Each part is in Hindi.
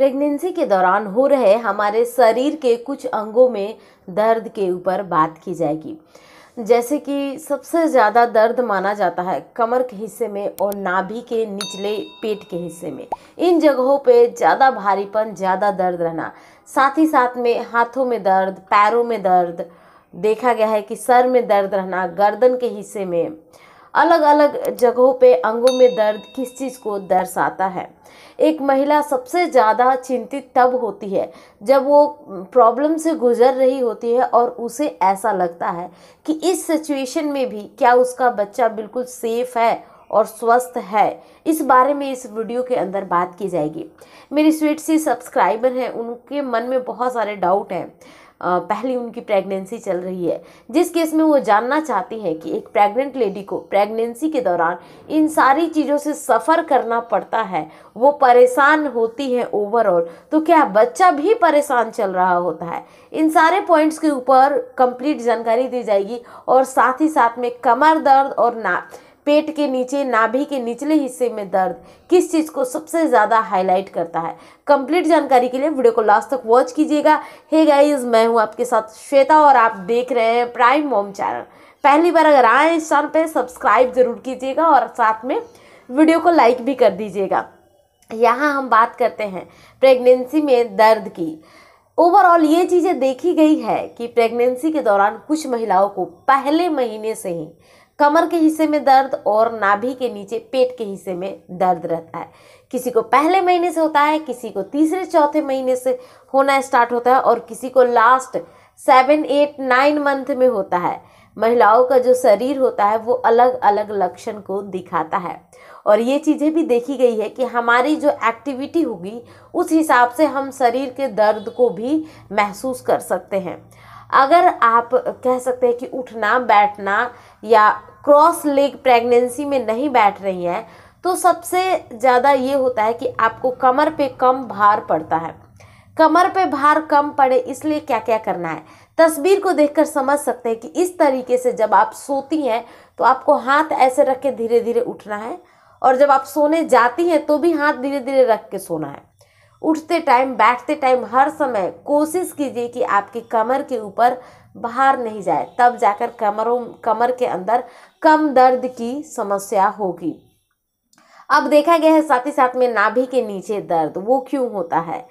प्रेगनेंसी के दौरान हो रहे हमारे शरीर के कुछ अंगों में दर्द के ऊपर बात की जाएगी जैसे कि सबसे ज़्यादा दर्द माना जाता है कमर के हिस्से में और नाभि के निचले पेट के हिस्से में इन जगहों पे ज़्यादा भारीपन ज़्यादा दर्द रहना साथ ही साथ में हाथों में दर्द पैरों में दर्द देखा गया है कि सर में दर्द रहना गर्दन के हिस्से में अलग अलग जगहों पे अंगों में दर्द किस चीज़ को दर्शाता है एक महिला सबसे ज़्यादा चिंतित तब होती है जब वो प्रॉब्लम से गुजर रही होती है और उसे ऐसा लगता है कि इस सिचुएशन में भी क्या उसका बच्चा बिल्कुल सेफ़ है और स्वस्थ है इस बारे में इस वीडियो के अंदर बात की जाएगी मेरी स्वीट सी सब्सक्राइबर हैं उनके मन में बहुत सारे डाउट हैं पहली उनकी प्रेगनेंसी चल रही है जिस केस में वो जानना चाहती हैं कि एक प्रेग्नेंट लेडी को प्रेगनेंसी के दौरान इन सारी चीज़ों से सफ़र करना पड़ता है वो परेशान होती हैं ओवरऑल तो क्या बच्चा भी परेशान चल रहा होता है इन सारे पॉइंट्स के ऊपर कंप्लीट जानकारी दी जाएगी और साथ ही साथ में कमर दर्द और ना पेट के नीचे नाभि के निचले हिस्से में दर्द किस चीज़ को सबसे ज़्यादा हाईलाइट करता है कंप्लीट जानकारी के लिए वीडियो को लास्ट तक वॉच कीजिएगा हे गाइस मैं हूँ आपके साथ श्वेता और आप देख रहे हैं प्राइम मोम चैनल पहली बार अगर आए इस चैनल पर सब्सक्राइब जरूर कीजिएगा और साथ में वीडियो को लाइक भी कर दीजिएगा यहाँ हम बात करते हैं प्रेगनेंसी में दर्द की ओवरऑल ये चीज़ें देखी गई है कि प्रेगनेंसी के दौरान कुछ महिलाओं को पहले महीने से ही कमर के हिस्से में दर्द और नाभि के नीचे पेट के हिस्से में दर्द रहता है किसी को पहले महीने से होता है किसी को तीसरे चौथे महीने से होना स्टार्ट होता है और किसी को last seven eight nine month में होता है महिलाओं का जो शरीर होता है वो अलग अलग लक्षण को दिखाता है और ये चीज़ें भी देखी गई है कि हमारी जो एक्टिविटी होगी उस हिसाब से हम शरीर के दर्द को भी महसूस कर सकते हैं अगर आप कह सकते हैं कि उठना बैठना या क्रॉस लेग प्रेगनेंसी में नहीं बैठ रही हैं तो सबसे ज़्यादा ये होता है कि आपको कमर पे कम भार पड़ता है कमर पे भार कम पड़े इसलिए क्या क्या करना है तस्वीर को देखकर समझ सकते हैं कि इस तरीके से जब आप सोती हैं तो आपको हाथ ऐसे रख के धीरे धीरे उठना है और जब आप सोने जाती हैं तो भी हाथ धीरे धीरे रख के सोना है उठते टाइम बैठते टाइम हर समय कोशिश कीजिए कि आपकी कमर के ऊपर बाहर नहीं जाए तब जाकर कमरों कमर के अंदर कम दर्द की समस्या होगी अब देखा गया है साथ ही साथ में नाभि के नीचे दर्द वो क्यों होता है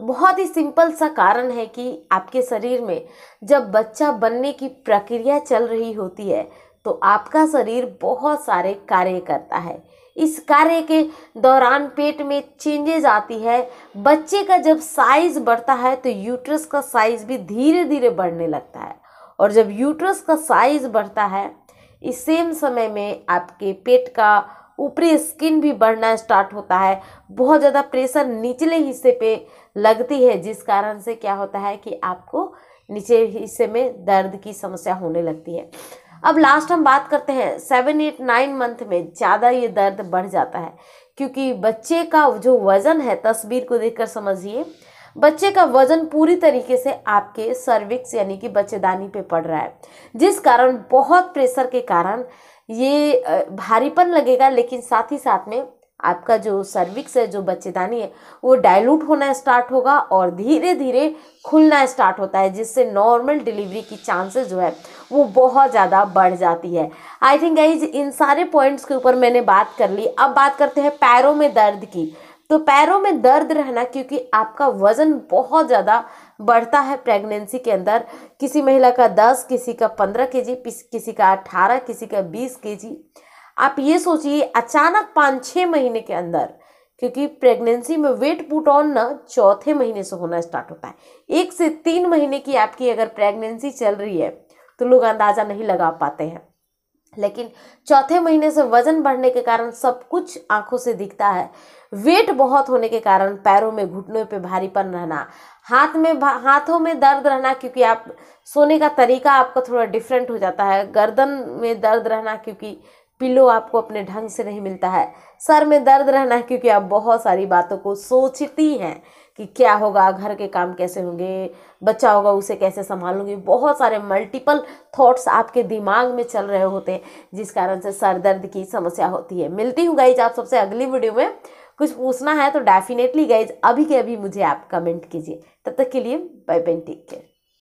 बहुत ही सिंपल सा कारण है कि आपके शरीर में जब बच्चा बनने की प्रक्रिया चल रही होती है तो आपका शरीर बहुत सारे कार्य करता है इस कार्य के दौरान पेट में चेंजेज आती है बच्चे का जब साइज बढ़ता है तो यूट्रस का साइज भी धीरे धीरे बढ़ने लगता है और जब यूट्रस का साइज बढ़ता है इस सेम समय में आपके पेट का ऊपरी स्किन भी बढ़ना स्टार्ट होता है बहुत ज़्यादा प्रेशर निचले हिस्से पे लगती है जिस कारण से क्या होता है कि आपको नीचे हिस्से में दर्द की समस्या होने लगती है अब लास्ट हम बात करते हैं सेवन एट नाइन मंथ में ज़्यादा ये दर्द बढ़ जाता है क्योंकि बच्चे का जो वज़न है तस्वीर को देखकर समझिए बच्चे का वजन पूरी तरीके से आपके सर्विक्स यानी कि बच्चेदानी पे पड़ रहा है जिस कारण बहुत प्रेशर के कारण ये भारीपन लगेगा लेकिन साथ ही साथ में आपका जो सर्विक्स है जो बच्चेदानी है वो डाइल्यूट होना स्टार्ट होगा और धीरे धीरे खुलना स्टार्ट होता है जिससे नॉर्मल डिलीवरी की चांसेस जो है वो बहुत ज़्यादा बढ़ जाती है आई थिंक गाइज इन सारे पॉइंट्स के ऊपर मैंने बात कर ली अब बात करते हैं पैरों में दर्द की तो पैरों में दर्द रहना क्योंकि आपका वज़न बहुत ज़्यादा बढ़ता है प्रेगनेंसी के अंदर किसी महिला का दस किसी का पंद्रह के किसी का अठारह किसी का बीस के आप ये सोचिए अचानक पाँच छः महीने के अंदर क्योंकि प्रेगनेंसी में वेट पुट ऑन ना चौथे महीने से होना स्टार्ट होता है एक से तीन महीने की आपकी अगर प्रेगनेंसी चल रही है तो लोग अंदाज़ा नहीं लगा पाते हैं लेकिन चौथे महीने से वजन बढ़ने के कारण सब कुछ आंखों से दिखता है वेट बहुत होने के कारण पैरों में घुटनों पे भारीपन रहना हाथ में हाथों में दर्द रहना क्योंकि आप सोने का तरीका आपका थोड़ा डिफरेंट हो जाता है गर्दन में दर्द रहना क्योंकि पिलो आपको अपने ढंग से नहीं मिलता है सर में दर्द रहना है क्योंकि आप बहुत सारी बातों को सोचती हैं कि क्या होगा घर के काम कैसे होंगे बच्चा होगा उसे कैसे संभालूंगी बहुत सारे मल्टीपल थॉट्स आपके दिमाग में चल रहे होते हैं जिस कारण से सर दर्द की समस्या होती है मिलती हूँ गाइज आप सबसे अगली वीडियो में कुछ पूछना है तो डेफिनेटली गाइज अभी के अभी मुझे आप कमेंट कीजिए तब तक के लिए बाय बाय टेक केयर